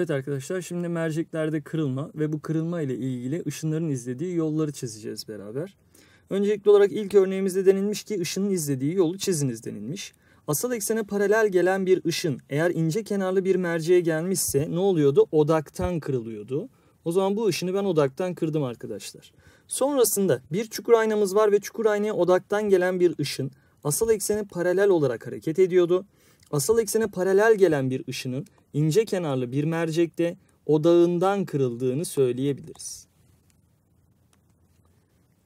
Evet arkadaşlar şimdi merceklerde kırılma ve bu kırılma ile ilgili ışınların izlediği yolları çizeceğiz beraber. Öncelikli olarak ilk örneğimizde denilmiş ki ışının izlediği yolu çiziniz denilmiş. Asal eksene paralel gelen bir ışın eğer ince kenarlı bir merceğe gelmişse ne oluyordu? Odaktan kırılıyordu. O zaman bu ışını ben odaktan kırdım arkadaşlar. Sonrasında bir çukur aynamız var ve çukur aynaya odaktan gelen bir ışın asal eksene paralel olarak hareket ediyordu. Asal eksene paralel gelen bir ışının ince kenarlı bir mercekte odağından kırıldığını söyleyebiliriz.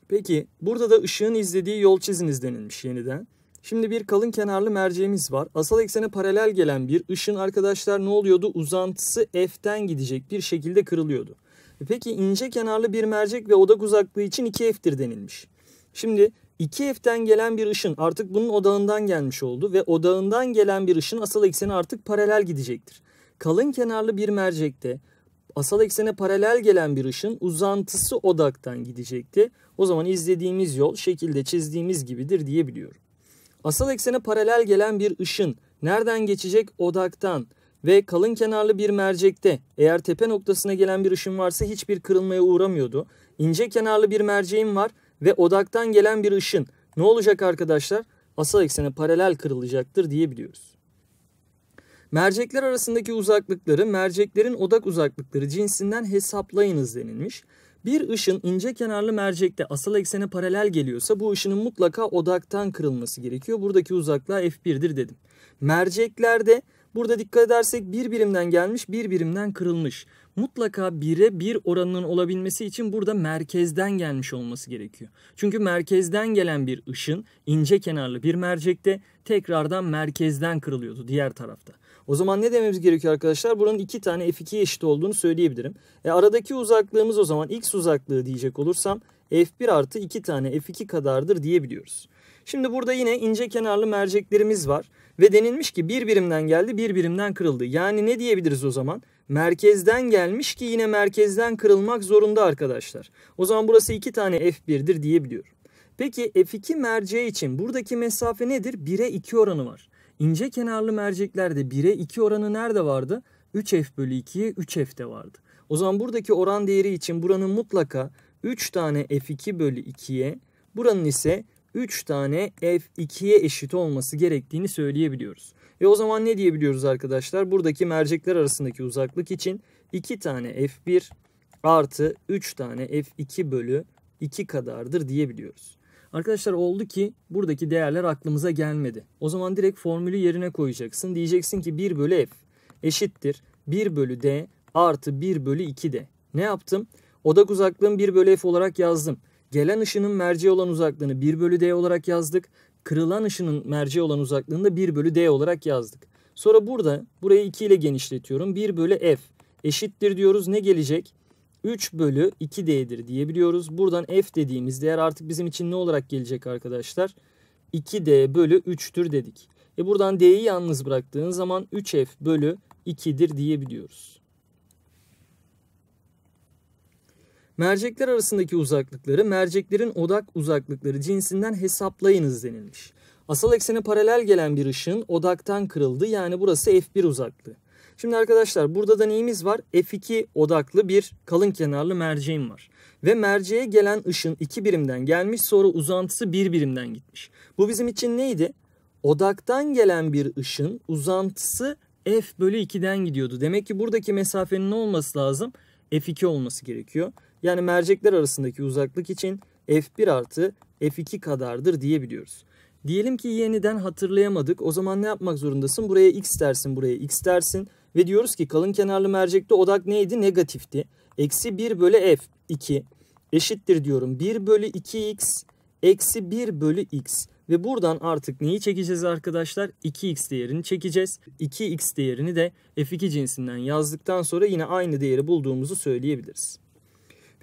Peki burada da ışığın izlediği yol çiziniz denilmiş yeniden. Şimdi bir kalın kenarlı merceğimiz var. Asal eksene paralel gelen bir ışın arkadaşlar ne oluyordu? Uzantısı F'den gidecek bir şekilde kırılıyordu. E peki ince kenarlı bir mercek ve odak uzaklığı için 2F'tir denilmiş. Şimdi 2F'den gelen bir ışın artık bunun odağından gelmiş oldu ve odağından gelen bir ışın asal ekseni artık paralel gidecektir. Kalın kenarlı bir mercekte asal eksene paralel gelen bir ışın uzantısı odaktan gidecekti. O zaman izlediğimiz yol şekilde çizdiğimiz gibidir diyebiliyorum. Asal eksene paralel gelen bir ışın nereden geçecek? Odaktan ve kalın kenarlı bir mercekte eğer tepe noktasına gelen bir ışın varsa hiçbir kırılmaya uğramıyordu. İnce kenarlı bir merceğim var ve odaktan gelen bir ışın ne olacak arkadaşlar? Asal eksene paralel kırılacaktır diyebiliyoruz. Mercekler arasındaki uzaklıkları merceklerin odak uzaklıkları cinsinden hesaplayınız denilmiş. Bir ışın ince kenarlı mercekte asal eksene paralel geliyorsa bu ışının mutlaka odaktan kırılması gerekiyor. Buradaki uzaklığa f1'dir dedim. Merceklerde Burada dikkat edersek bir birimden gelmiş bir birimden kırılmış. Mutlaka bire bir oranının olabilmesi için burada merkezden gelmiş olması gerekiyor. Çünkü merkezden gelen bir ışın ince kenarlı bir mercekte tekrardan merkezden kırılıyordu diğer tarafta. O zaman ne dememiz gerekiyor arkadaşlar? Buranın iki tane F2'ye eşit olduğunu söyleyebilirim. E aradaki uzaklığımız o zaman X uzaklığı diyecek olursam f1 artı 2 tane f2 kadardır diyebiliyoruz. Şimdi burada yine ince kenarlı merceklerimiz var ve denilmiş ki bir birimden geldi bir birimden kırıldı. Yani ne diyebiliriz o zaman? Merkezden gelmiş ki yine merkezden kırılmak zorunda arkadaşlar. O zaman burası iki tane F1'dir diyebiliyorum. Peki F2 merceği için buradaki mesafe nedir? 1'e 2 oranı var. İnce kenarlı merceklerde 1'e 2 oranı nerede vardı? 3F bölü 2'ye 3F'de vardı. O zaman buradaki oran değeri için buranın mutlaka 3 tane f2 bölü 2'ye buranın ise 3 tane f2'ye eşit olması gerektiğini söyleyebiliyoruz. E o zaman ne diyebiliyoruz arkadaşlar? Buradaki mercekler arasındaki uzaklık için 2 tane f1 artı 3 tane f2 bölü 2 kadardır diyebiliyoruz. Arkadaşlar oldu ki buradaki değerler aklımıza gelmedi. O zaman direkt formülü yerine koyacaksın. Diyeceksin ki 1 bölü f eşittir 1 bölü d artı 1 bölü 2 d. Ne yaptım? Odak uzaklığım 1 bölü f olarak yazdım. Gelen ışının merci olan uzaklığını 1 bölü d olarak yazdık. Kırılan ışının merci olan uzaklığını da 1 bölü d olarak yazdık. Sonra burada burayı 2 ile genişletiyorum. 1 bölü f eşittir diyoruz. Ne gelecek? 3 bölü 2d'dir diyebiliyoruz. Buradan f dediğimiz değer artık bizim için ne olarak gelecek arkadaşlar? 2d bölü 3'tür dedik. E buradan d'yi yalnız bıraktığın zaman 3f bölü 2'dir diyebiliyoruz. Mercekler arasındaki uzaklıkları merceklerin odak uzaklıkları cinsinden hesaplayınız denilmiş. Asal eksene paralel gelen bir ışığın odaktan kırıldı yani burası f1 uzaklığı. Şimdi arkadaşlar burada da neyimiz var? F2 odaklı bir kalın kenarlı merceğim var. Ve merceğe gelen ışın 2 birimden gelmiş sonra uzantısı bir birimden gitmiş. Bu bizim için neydi? Odaktan gelen bir ışın uzantısı f bölü 2'den gidiyordu. Demek ki buradaki mesafenin ne olması lazım? F2 olması gerekiyor. Yani mercekler arasındaki uzaklık için f1 artı f2 kadardır diyebiliyoruz. Diyelim ki yeniden hatırlayamadık. O zaman ne yapmak zorundasın? Buraya x dersin, buraya x dersin. Ve diyoruz ki kalın kenarlı mercekte odak neydi? Negatifti. Eksi 1 bölü f 2 eşittir diyorum. 1 bölü 2x eksi 1 bölü x. Ve buradan artık neyi çekeceğiz arkadaşlar? 2x değerini çekeceğiz. 2x değerini de f2 cinsinden yazdıktan sonra yine aynı değeri bulduğumuzu söyleyebiliriz.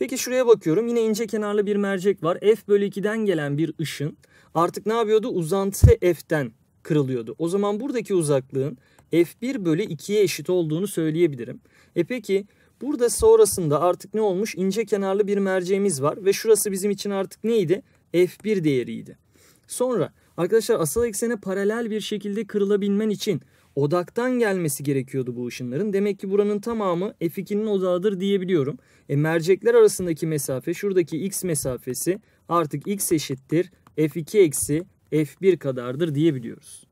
Peki şuraya bakıyorum. Yine ince kenarlı bir mercek var. F bölü 2'den gelen bir ışın artık ne yapıyordu? Uzantısı F'den kırılıyordu. O zaman buradaki uzaklığın F1 bölü 2'ye eşit olduğunu söyleyebilirim. E peki burada sonrasında artık ne olmuş? İnce kenarlı bir merceğimiz var ve şurası bizim için artık neydi? F1 değeriydi. Sonra arkadaşlar asal eksene paralel bir şekilde kırılabilmen için odaktan gelmesi gerekiyordu bu ışınların. Demek ki buranın tamamı F2'nin odağıdır diyebiliyorum. E, mercekler arasındaki mesafe şuradaki x mesafesi artık x eşittir F2 eksi F1 kadardır diyebiliyoruz.